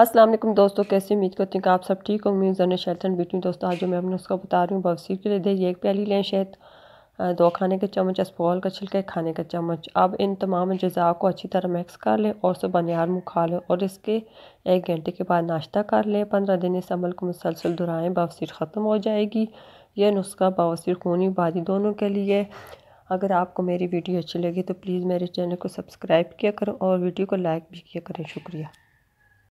अस्सलाम वालेकुम दोस्तों कैसे उम्मीद करती हूँ कि आप सब ठीक होंगे जरने शैतन बीटी दोस्तों आज जो मैं अपने उसका बता रही हूँ बवसीर के लिए दे एक प्याली लें शहद दो खाने के चम्मच अस्पॉल का छिलका एक खाने का चम्मच अब इन तमाम अज्जा को अच्छी तरह मिक्स कर लें और सब बनियार मुँह खा लें और इसके एक घंटे के बाद नाश्ता कर लें पंद्रह दिन इस अमल को मुसलसल दोहराएँ बवसीर ख़त्म हो जाएगी यह नुस्खा बवसीर खूनी बादी दोनों के लिए अगर आपको मेरी वीडियो अच्छी लगी तो प्लीज़ मेरे चैनल को सब्सक्राइब किया करें और वीडियो को लाइक भी किया करें शुक्रिया